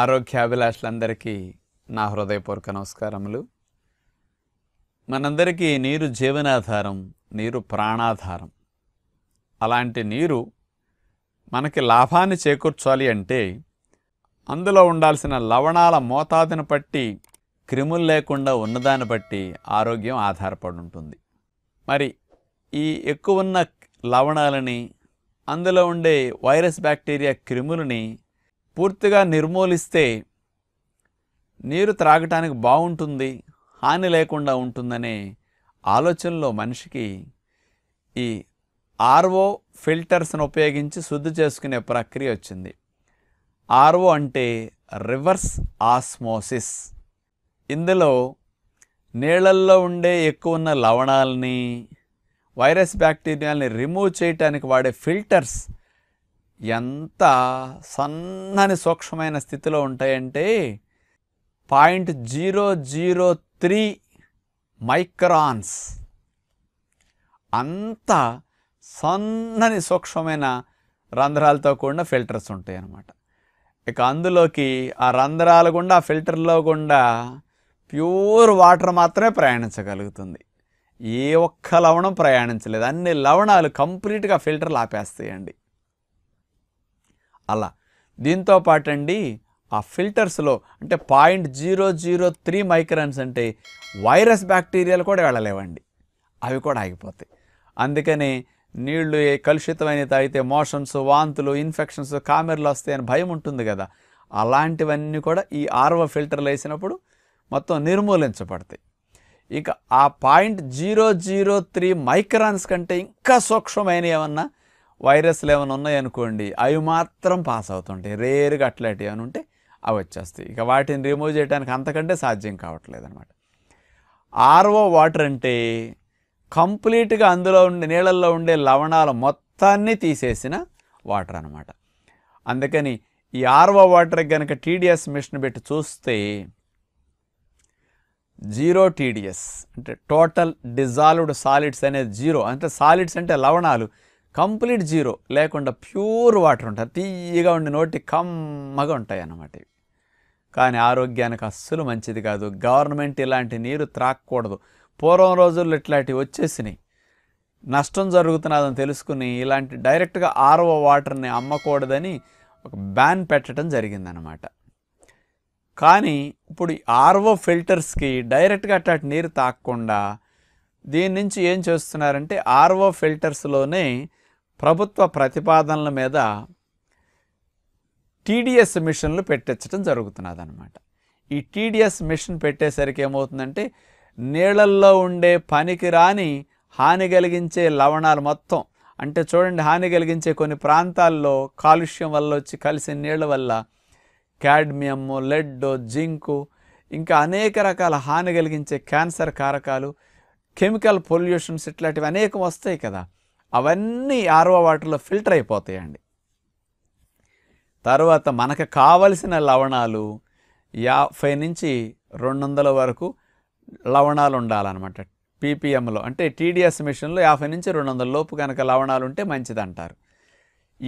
ఆరోగ్యాభిలాషులందరికీ నా హృదయపూర్వక నమస్కారములు మనందరికీ నీరు జీవనాధారం నీరు ప్రాణాధారం అలాంటి నీరు మనకి లాభాన్ని చేకూర్చాలి అంటే అందులో ఉండాల్సిన లవణాల మోతాదును బట్టి క్రిములు లేకుండా ఉన్నదాన్ని బట్టి ఆరోగ్యం ఆధారపడి ఉంటుంది మరి ఈ ఎక్కువ ఉన్న లవణాలని అందులో ఉండే వైరస్ బ్యాక్టీరియా క్రిములని పూర్తిగా నిర్మూలిస్తే నీరు త్రాగటానికి బాగుంటుంది హాని లేకుండా ఉంటుందనే ఆలోచనలో మనిషికి ఈ ఆర్ఓ ఫిల్టర్స్ను ఉపయోగించి శుద్ధి చేసుకునే ప్రక్రియ వచ్చింది ఆర్ఓ అంటే రివర్స్ ఆస్మోసిస్ ఇందులో నీళ్ళల్లో ఉండే ఎక్కువ ఉన్న లవణాలని వైరస్ బ్యాక్టీరియాలని రిమూవ్ చేయటానికి వాడే ఫిల్టర్స్ ఎంత సన్నని సూక్ష్మమైన స్థితిలో ఉంటాయంటే point zero zero three microns అంత సన్నని సూక్ష్మమైన రంధ్రాలతో కూడిన ఫిల్టర్స్ ఉంటాయి అన్నమాట ఇక అందులోకి ఆ రంధ్రాల గుండా ఫిల్టర్లో గుండా ప్యూర్ వాటర్ మాత్రమే ప్రయాణించగలుగుతుంది ఏ ఒక్క లవణం ప్రయాణించలేదు అన్ని లవణాలు కంప్లీట్గా ఫిల్టర్లు ఆపేస్తాయండి అలా దీంతో పాటండి ఆ ఫిల్టర్స్లో అంటే point zero zero three microns అంటే వైరస్ బ్యాక్టీరియాలు కూడా వెళ్ళలేవండి అవి కూడా ఆగిపోతాయి అందుకనే నీళ్లు కలుషితమైన తాగితే మోషన్స్ వాంతులు ఇన్ఫెక్షన్స్ కామెర్లు వస్తాయని భయం ఉంటుంది కదా అలాంటివన్నీ కూడా ఈ ఆర్వ ఫిల్టర్లు వేసినప్పుడు మొత్తం నిర్మూలించబడతాయి ఇంకా ఆ point zero zero three microns కంటే ఇంకా సూక్ష్మమైన ఏమన్నా వైరస్లు ఏమైనా ఉన్నాయనుకోండి అవి మాత్రం పాస్ అవుతుంటాయి రేరుగా అట్లాంటివి ఏమైనా ఉంటే అవి వచ్చేస్తాయి ఇక వాటిని రిమూవ్ చేయడానికి అంతకంటే సాధ్యం కావట్లేదు అనమాట ఆర్ఓ వాటర్ అంటే కంప్లీట్గా అందులో ఉండే నీళ్ళల్లో ఉండే లవణాలు మొత్తాన్ని తీసేసిన వాటర్ అనమాట అందుకని ఈ ఆర్ఓ వాటర్ కనుక టీడీఎస్ మిషన్ పెట్టి చూస్తే జీరో టీడీఎస్ అంటే టోటల్ డిజాల్వ్డ్ సాలిడ్స్ అనేది జీరో అంటే సాలిడ్స్ అంటే లవణాలు కంప్లీట్ జీరో లేకుండా ప్యూర్ వాటర్ ఉంటుంది తీయగా ఉండి నోటి కమ్మగా ఉంటాయి అన్నమాట ఇవి కానీ ఆరోగ్యానికి అస్సలు మంచిది కాదు గవర్నమెంట్ ఇలాంటి నీరు త్రాక్కూడదు పూర్వం రోజుల్లో ఇట్లాంటివి వచ్చేసినాయి నష్టం జరుగుతున్నదని తెలుసుకుని ఇలాంటి డైరెక్ట్గా ఆర్ఓ వాటర్ని అమ్మకూడదని ఒక బ్యాన్ పెట్టడం జరిగిందనమాట కానీ ఇప్పుడు ఆర్ఓ ఫిల్టర్స్కి డైరెక్ట్గా అట్లాంటి నీరు తాకకుండా దీని నుంచి ఏం చేస్తున్నారంటే ఆర్ఓ ఫిల్టర్స్లోనే ప్రభుత్వ ప్రతిపాదనల మీద టీడీఎస్ మిషన్లు పెట్టించడం జరుగుతున్నది అనమాట ఈ టీడీఎస్ మిషన్ పెట్టేసరికి ఏమవుతుందంటే నీళ్ళల్లో ఉండే పనికి రాని హాని కలిగించే లవణాలు మొత్తం అంటే చూడండి హాని కలిగించే కొన్ని ప్రాంతాల్లో కాలుష్యం వల్ల వచ్చి కలిసిన నీళ్ళ వల్ల క్యాడ్మియము లెడ్ జింకు ఇంకా అనేక రకాల హాని కలిగించే క్యాన్సర్ కారకాలు కెమికల్ పొల్యూషన్స్ ఇట్లాంటివి అనేకం వస్తాయి కదా అవన్నీ ఆరో వాటర్లో ఫిల్టర్ అయిపోతాయండి తర్వాత మనకు కావలసిన లవణాలు యాభై నుంచి రెండు వందల వరకు లవణాలు ఉండాలన్నమాట పీపీఎంలో అంటే టీడీఎస్ మిషన్లో యాభై నుంచి రెండు వందల లోపు కనుక లవణాలు ఉంటే మంచిది అంటారు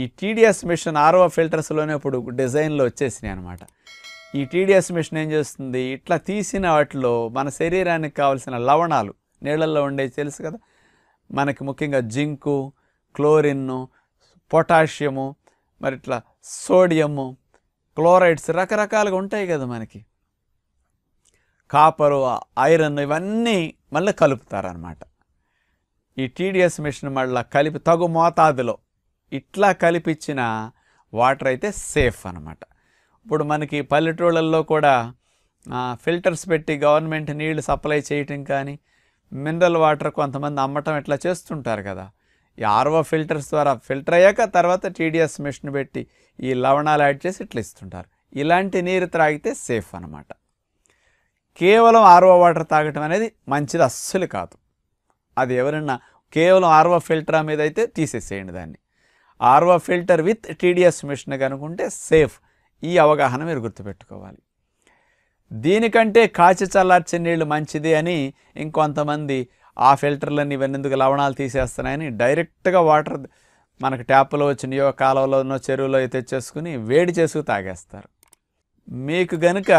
ఈ టీడీఎస్ మిషన్ ఆర్ఓ ఫిల్టర్స్లోనే ఇప్పుడు డిజైన్లో వచ్చేసినాయి అనమాట ఈ టీడీఎస్ మిషన్ ఏం చేస్తుంది ఇట్లా తీసిన వాటిలో మన శరీరానికి కావలసిన లవణాలు నీళ్ళల్లో ఉండేవి తెలుసు కదా మనకి ముఖ్యంగా జింకు క్లోరిన్ను పొటాషియము మరి ఇట్లా సోడియము క్లోరైడ్స్ రకరకాలుగా ఉంటాయి కదా మనకి కాపరు ఐరన్ ఇవన్నీ మళ్ళీ కలుపుతారనమాట ఈ టీడీఎస్ మిషన్ మళ్ళీ కలిపి తగు మోతాదులో ఇట్లా కలిపిచ్చిన వాటర్ అయితే సేఫ్ అనమాట ఇప్పుడు మనకి పల్లెటూళ్ళల్లో కూడా ఫిల్టర్స్ పెట్టి గవర్నమెంట్ నీళ్లు సప్లై చేయటం కానీ మినరల్ వాటర్ కొంతమంది అమ్మటం ఇట్లా చేస్తుంటారు కదా ఈ ఆర్ఓ ఫిల్టర్స్ ద్వారా ఫిల్టర్ అయ్యాక తర్వాత టీడీఎస్ మిషన్ పెట్టి ఈ లవణాలు యాడ్ చేసి ఇట్లా ఇస్తుంటారు ఇలాంటి నీరు త్రాగితే సేఫ్ అనమాట కేవలం ఆర్ఓ వాటర్ తాగటం అనేది మంచిది అస్సలు కాదు అది ఎవరన్నా కేవలం ఆర్ఓ ఫిల్టర్ మీద అయితే తీసేసేయండి దాన్ని RO filter with TDS machine కనుకుంటే సేఫ్ ఈ అవగాహన మీరు గుర్తుపెట్టుకోవాలి దీనికంటే కాచి చల్లార్చి నీళ్లు మంచిది అని ఇంకొంతమంది ఆ ఫిల్టర్లన్నీ ఇవన్నెందుకు లవణాలు తీసేస్తున్నాయని డైరెక్ట్గా వాటర్ మనకు ట్యాప్లో వచ్చినయో కాలువలోనో చెరువులో తెచ్చేసుకుని వేడి చేసుకు తాగేస్తారు మీకు గనుక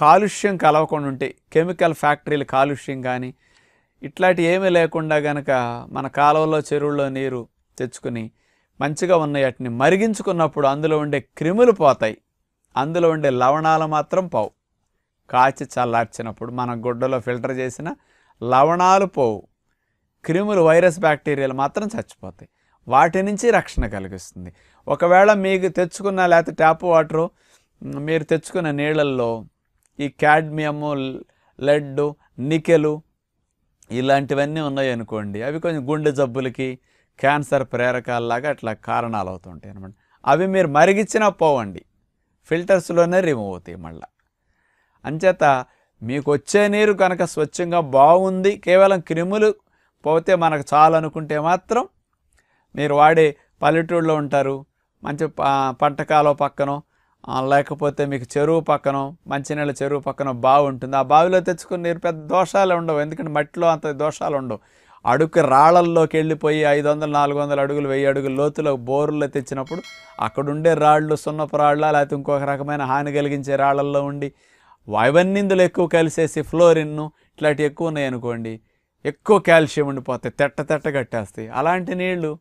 కాలుష్యం కలవకుండా ఉంటే కెమికల్ ఫ్యాక్టరీలు కాలుష్యం కానీ ఇట్లాంటి ఏమీ లేకుండా గనక మన కాలువలో చెరువుల్లో నీరు తెచ్చుకుని మంచిగా ఉన్న వాటిని మరిగించుకున్నప్పుడు అందులో ఉండే క్రిములు పోతాయి అందులో ఉండే లవణాలు మాత్రం పోవు కాచి చల్లార్చినప్పుడు మన గుడ్డలో ఫిల్టర్ చేసిన లవణాలు పోవు క్రిములు వైరస్ బ్యాక్టీరియాలు మాత్రం చచ్చిపోతాయి వాటి నుంచి రక్షణ కలిగిస్తుంది ఒకవేళ మీకు తెచ్చుకున్న లేకపోతే ట్యాప్ వాటరు మీరు తెచ్చుకున్న నీళ్ళల్లో ఈ క్యాడ్మియము లెడ్డు నికెలు ఇలాంటివన్నీ ఉన్నాయి అనుకోండి అవి కొంచెం గుండె జబ్బులకి క్యాన్సర్ ప్రేరకాలలాగా అట్లా కారణాలు అవుతుంటాయి అనమాట అవి మీరు మరిగించినా పోవండి ఫిల్టర్స్లోనే రిమూవ్ అవుతాయి మళ్ళీ అంచేత మీకు వచ్చే నీరు కనుక స్వచ్ఛంగా బాగుంది కేవలం క్రిములు పోతే మనకు చాలనుకుంటే మాత్రం మీరు వాడే పల్లెటూళ్ళలో ఉంటారు మంచి పంటకాలో పక్కన లేకపోతే మీకు చెరువు పక్కన మంచినీళ్ళ చెరువు పక్కన బావి ఉంటుంది ఆ బావిలో తెచ్చుకుని నీరు పెద్ద దోషాలు ఉండవు ఎందుకంటే మట్టిలో అంత దోషాలు ఉండవు అడుగు రాళ్ళల్లోకి వెళ్ళిపోయి ఐదు వందలు నాలుగు వందల అడుగులు వెయ్యి అడుగులు లోతులో బోరుల్లో తెచ్చినప్పుడు అక్కడుండే రాళ్ళు సున్నపు రాళ్ళ లేకపోతే ఇంకొక రకమైన హాని కలిగించే రాళ్ళల్లో ఉండి వాయువన్నిందులు ఎక్కువ కలిసేసి ఫ్లోరిన్ను ఇట్లాంటివి ఎక్కువ ఉన్నాయనుకోండి ఎక్కువ కాల్షియం ఉండిపోతాయి తెట్ట తెట్ట కట్టేస్తాయి అలాంటి నీళ్లు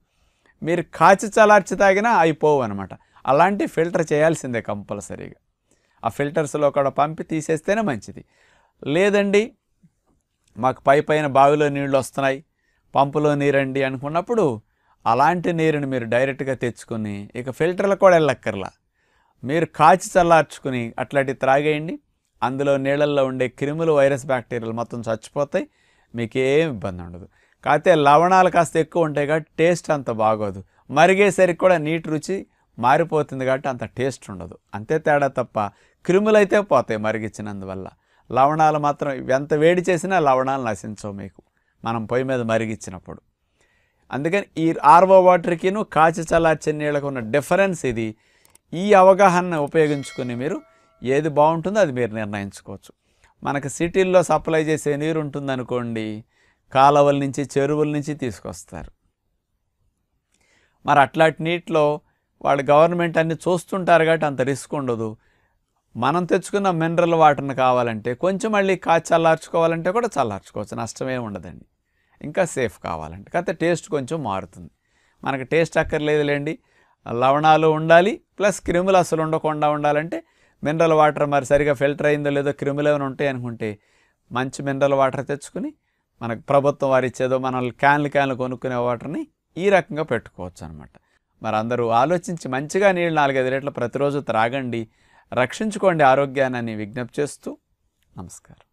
మీరు కాచి చలార్చి తాగినా అయిపోవు అనమాట అలాంటి ఫిల్టర్ చేయాల్సిందే కంపల్సరీగా ఆ ఫిల్టర్స్లో కూడా పంపి తీసేస్తేనే మంచిది లేదండి మాకు పై పైన బావిలో నీళ్ళు వస్తున్నాయి పంపులో నీరండి అనుకున్నప్పుడు అలాంటి నీరుని మీరు డైరెక్ట్గా తెచ్చుకొని ఇక ఫిల్టర్లు కూడా వెళ్ళక్కర్లా మీరు కాచి చల్లార్చుకుని అట్లాంటివి త్రాగేయండి అందులో నీళ్ళల్లో ఉండే క్రిములు వైరస్ బ్యాక్టీరియాలు మొత్తం చచ్చిపోతాయి మీకేం ఇబ్బంది ఉండదు కాకపోతే లవణాలు కాస్త ఎక్కువ ఉంటాయి కాబట్టి టేస్ట్ అంత బాగోదు మరిగేసరికి కూడా నీటి రుచి మారిపోతుంది కాబట్టి అంత టేస్ట్ ఉండదు అంతే తేడా తప్ప క్రిములైతే పోతాయి మరిగించినందువల్ల లవణాలు మాత్రం ఎంత వేడి చేసినా లవణాలు నశించవు మీకు మనం పొయ్యి మీద మరిగించినప్పుడు అందుకని ఈ ఆర్వో వాటర్కిను కాచి చల్లార్చిన నీళ్ళకు ఉన్న డిఫరెన్స్ ఇది ఈ అవగాహన ఉపయోగించుకుని మీరు ఏది బాగుంటుందో అది మీరు నిర్ణయించుకోవచ్చు మనకు సిటీల్లో సప్లై చేసే నీరు ఉంటుందనుకోండి కాలువల నుంచి చెరువుల నుంచి తీసుకొస్తారు మరి అట్లాంటి నీటిలో వాళ్ళు గవర్నమెంట్ అన్ని చూస్తుంటారు కాబట్టి అంత రిస్క్ ఉండదు మనం తెచ్చుకున్న మినరల్ వాటర్ని కావాలంటే కొంచెం మళ్ళీ కాచి చల్లార్చుకోవాలంటే కూడా చల్లార్చుకోవచ్చు నష్టమే ఉండదండి ఇంకా సేఫ్ కావాలంటే కాకపోతే టేస్ట్ కొంచెం మారుతుంది మనకు టేస్ట్ అక్కర్లేదులేండి లవణాలు ఉండాలి ప్లస్ క్రిములు అసలు ఉండకుండా ఉండాలంటే మినరల్ వాటర్ మరి సరిగా ఫిల్టర్ అయిందో లేదో క్రిములు ఏమైనా ఉంటాయి అనుకుంటే మంచి మినరల్ వాటర్ తెచ్చుకుని మనకు ప్రభుత్వం వారు ఇచ్చేదో మనల్ని క్యాన్లు క్యాన్లు కొనుక్కునే వాటర్ని ఈ రకంగా పెట్టుకోవచ్చు అనమాట మరి అందరూ ఆలోచించి మంచిగా నీళ్ళు నాలుగైదు రేట్లు ప్రతిరోజు త్రాగండి రక్షించుకోండి ఆరోగ్యాన్ని విజ్ఞప్తి చేస్తూ నమస్కారం